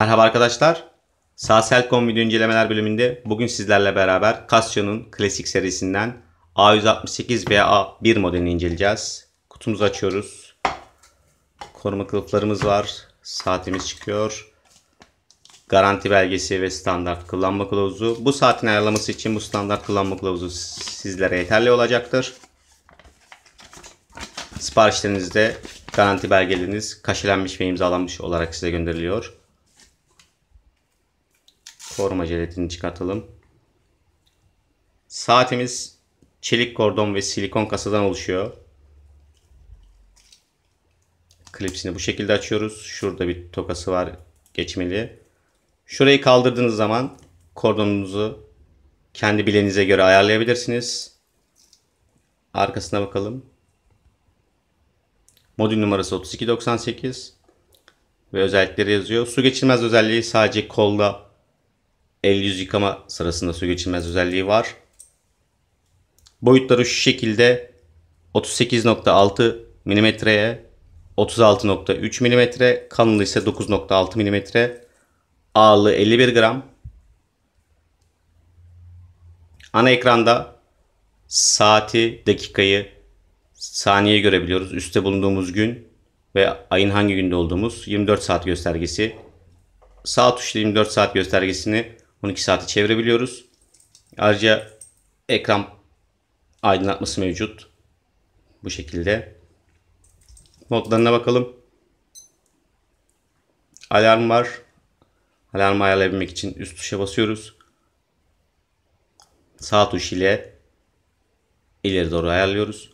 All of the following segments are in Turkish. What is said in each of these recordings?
Merhaba arkadaşlar. Sağ Selcom video incelemeler bölümünde bugün sizlerle beraber Casio'nun klasik serisinden A168 veya A1 modelini inceleyeceğiz. Kutumuzu açıyoruz. Koruma kılıflarımız var. Saatimiz çıkıyor. Garanti belgesi ve standart kullanma kılavuzu. Bu saatin ayarlaması için bu standart kullanma kılavuzu sizlere yeterli olacaktır. Siparişlerinizde garanti belgeleriniz kaşelenmiş ve imzalanmış olarak size gönderiliyor. Forma jelatini çıkartalım. Saatimiz çelik kordon ve silikon kasadan oluşuyor. Klipsini bu şekilde açıyoruz. Şurada bir tokası var geçmeli. Şurayı kaldırdığınız zaman kordonunuzu kendi bileğinize göre ayarlayabilirsiniz. Arkasına bakalım. Modül numarası 3298 ve özellikleri yazıyor. Su geçirmez özelliği sadece kolda El yüz yıkama sırasında su geçirmez özelliği var. Boyutları şu şekilde 38.6 mm'ye 36.3 mm, kanlı ise 9.6 mm, ağırlığı 51 gram. Ana ekranda saati, dakikayı, saniye görebiliyoruz. Üste bulunduğumuz gün ve ayın hangi günde olduğumuz 24 saat göstergesi. Sağ tuşla 24 saat göstergesini 12 saati çevirebiliyoruz. Ayrıca ekran aydınlatması mevcut. Bu şekilde. Notlarına bakalım. Alarm var. Alarmı ayarlayabilmek için üst tuşa basıyoruz. Sağ tuş ile ileri doğru ayarlıyoruz.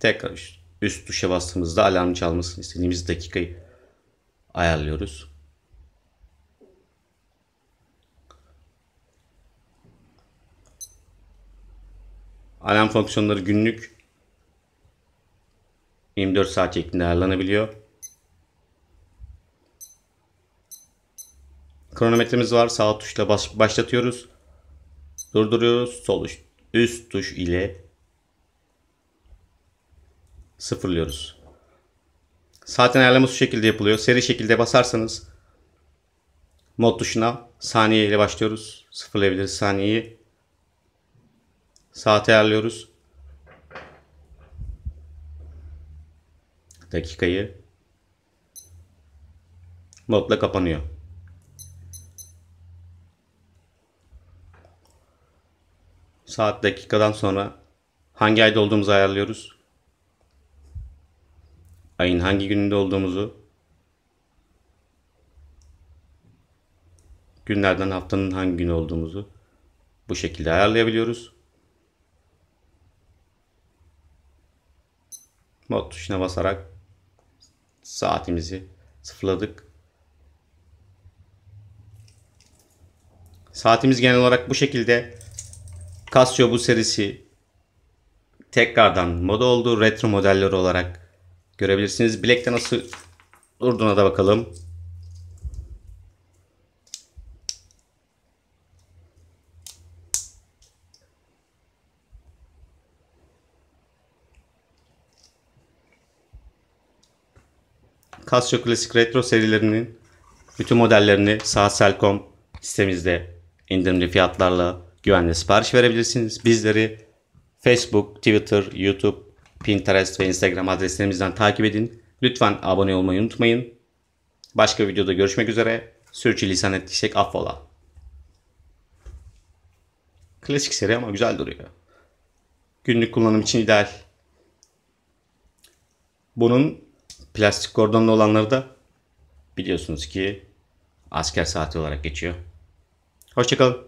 Tekrar üst tuşa bastığımızda alarm çalmasını istediğimiz dakikayı ayarlıyoruz. Alarm fonksiyonları günlük 24 saat şeklinde ayarlanabiliyor. Kronometremiz var. Sağ tuşla baş, başlatıyoruz. Durduruyoruz. Sol üst, üst tuş ile sıfırlıyoruz. Saatin ayarlaması şu şekilde yapılıyor. Seri şekilde basarsanız mod tuşuna saniye ile başlıyoruz. Sıfırlayabiliriz saniyeyi. Saati ayarlıyoruz. Dakikayı. modla kapanıyor. Saat dakikadan sonra hangi ayda olduğumuzu ayarlıyoruz. Ayın hangi gününde olduğumuzu günlerden haftanın hangi günü olduğumuzu bu şekilde ayarlayabiliyoruz. mod tuşuna basarak saatimizi sıfırladık. Saatimiz genel olarak bu şekilde. Casio bu serisi tekrardan moda oldu. Retro modelleri olarak görebilirsiniz. Black'te nasıl durduğuna da bakalım. Casio Classic Retro serilerinin bütün modellerini Sahasel.com sitemizde indirimli fiyatlarla güvenle sipariş verebilirsiniz. Bizleri Facebook, Twitter, YouTube, Pinterest ve Instagram adreslerimizden takip edin. Lütfen abone olmayı unutmayın. Başka videoda görüşmek üzere. Sürçülisan ettiysek affola. Klasik seri ama güzel duruyor. Günlük kullanım için ideal. Bunun Plastik kordonlu olanları da biliyorsunuz ki asker saati olarak geçiyor. Hoşçakalın.